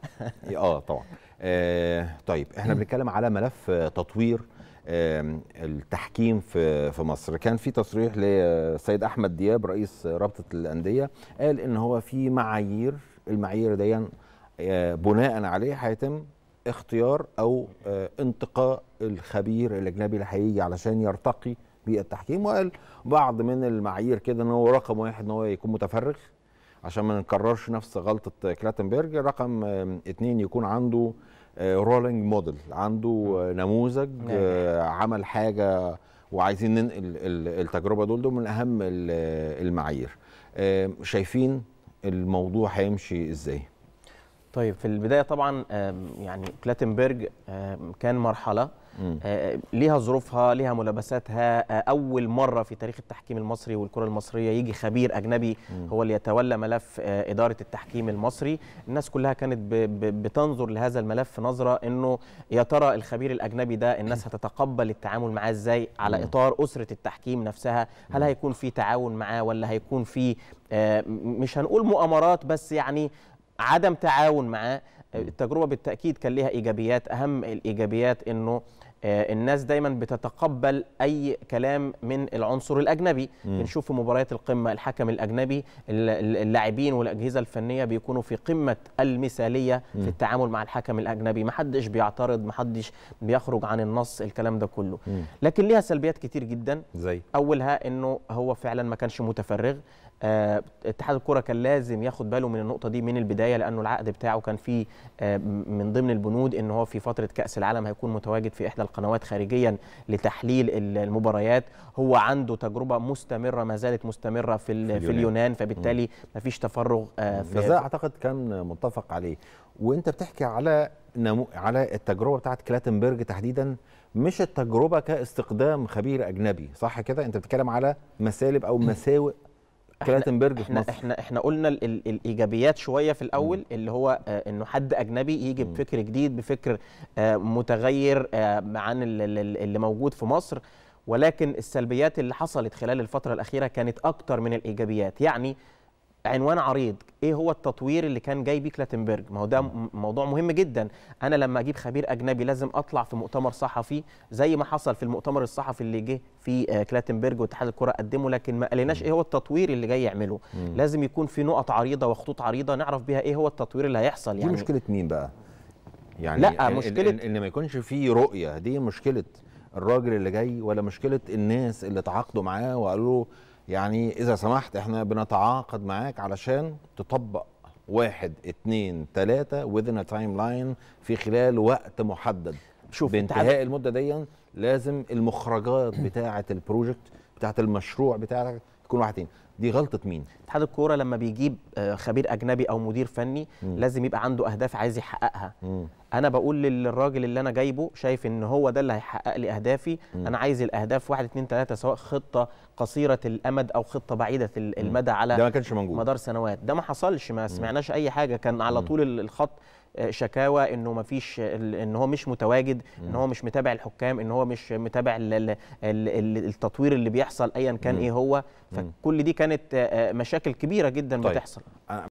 اه طبعا آه، طيب احنا بنتكلم على ملف آه، تطوير التحكيم في في مصر كان في تصريح للسيد احمد دياب رئيس رابطه الانديه قال ان هو في معايير المعايير دي آه، بناء عليه هيتم اختيار او انتقاء الخبير الاجنبي اللي هيجي علشان يرتقي بالتحكيم وقال بعض من المعايير كده ان هو رقم واحد ان هو يكون متفرغ عشان ما نكررش نفس غلطه كلاتنبرج رقم اثنين يكون عنده رولينج آه، موديل عنده آه، نموذج نعم. آه، عمل حاجه وعايزين ننقل التجربه دول دول من اهم المعايير شايفين الموضوع هيمشي ازاي طيب في البدايه طبعا يعني كلاتنبرج كان مرحله آه، ليها ظروفها ليها ملابساتها آه، اول مره في تاريخ التحكيم المصري والكره المصريه يجي خبير اجنبي هو اللي يتولى ملف آه، اداره التحكيم المصري الناس كلها كانت بتنظر لهذا الملف نظره انه يا ترى الخبير الاجنبي ده الناس هتتقبل التعامل معاه ازاي على اطار اسره التحكيم نفسها هل هيكون في تعاون معاه ولا هيكون في مش هنقول مؤامرات بس يعني عدم تعاون معاه التجربه بالتاكيد كان ليها ايجابيات اهم الايجابيات انه آه، الناس دايما بتتقبل اي كلام من العنصر الاجنبي م. بنشوف في مباريات القمه الحكم الاجنبي اللاعبين والاجهزه الفنيه بيكونوا في قمه المثاليه م. في التعامل مع الحكم الاجنبي ما حدش بيعترض ما حدش بيخرج عن النص الكلام ده كله م. لكن ليها سلبيات كتير جدا زي اولها انه هو فعلا ما كانش متفرغ آه اتحاد الكره كان لازم ياخد باله من النقطه دي من البدايه لانه العقد بتاعه كان فيه آه من ضمن البنود ان هو في فتره كاس العالم هيكون متواجد في احدى القنوات خارجيا لتحليل المباريات هو عنده تجربه مستمره ما زالت مستمره في, في اليونان, في اليونان فبالتالي ما فيش تفرغ آه في ده اعتقد كان متفق عليه وانت بتحكي على نمو على التجربه بتاعت كلاتنبرج تحديدا مش التجربه كاستقدام خبير اجنبي صح كده انت بتتكلم على مسالب او مساوئ كلاتنبرج احنا في مصر. احنا احنا قلنا الـ الـ الايجابيات شويه في الاول م. اللي هو آه انه حد اجنبي يجي بفكر جديد بفكر آه متغير آه عن اللي موجود في مصر ولكن السلبيات اللي حصلت خلال الفتره الاخيره كانت اكتر من الايجابيات يعني عنوان عريض ايه هو التطوير اللي كان جاي بيه كلاتنبرج ما هو ده موضوع مهم جدا انا لما اجيب خبير اجنبي لازم اطلع في مؤتمر صحفي زي ما حصل في المؤتمر الصحفي اللي جه في آه، كلاتنبرج واتحاد الكره قدمه لكن ما قالناش ايه هو التطوير اللي جاي يعمله مم. لازم يكون في نقط عريضه وخطوط عريضه نعرف بيها ايه هو التطوير اللي هيحصل يعني دي مشكله مين بقى يعني لا مشكله ان, إن ما يكونش في رؤيه دي مشكله الراجل اللي جاي ولا مشكله الناس اللي تعاقدوا معاه وقالوا له يعني اذا سمحت احنا بنتعاقد معاك علشان تطبق واحد اتنين تلاتة within a timeline في خلال وقت محدد شوف بانتهاء المدة دي لازم المخرجات بتاعة البروجكت بتاعة المشروع بتاعك تكون واحد تاني دي غلطه مين اتحاد الكوره لما بيجيب آه، خبير اجنبي او مدير فني م. لازم يبقى عنده اهداف عايز يحققها م. انا بقول للراجل اللي انا جايبه شايف ان هو ده اللي هيحقق لي اهدافي م. انا عايز الاهداف 1 2 3 سواء خطه قصيره الامد او خطه بعيده المدى على ده ما كانش موجود مدار سنوات ده ما حصلش ما سمعناش اي حاجه كان على طول الخط آه، شكاوى انه ما فيش ان هو مش متواجد ان هو مش متابع الحكام ان هو مش متابع التطوير اللي بيحصل ايا كان ايه هو فكل دي كانت آه، آه، مشاكل كبيره جدا طيب. بتحصل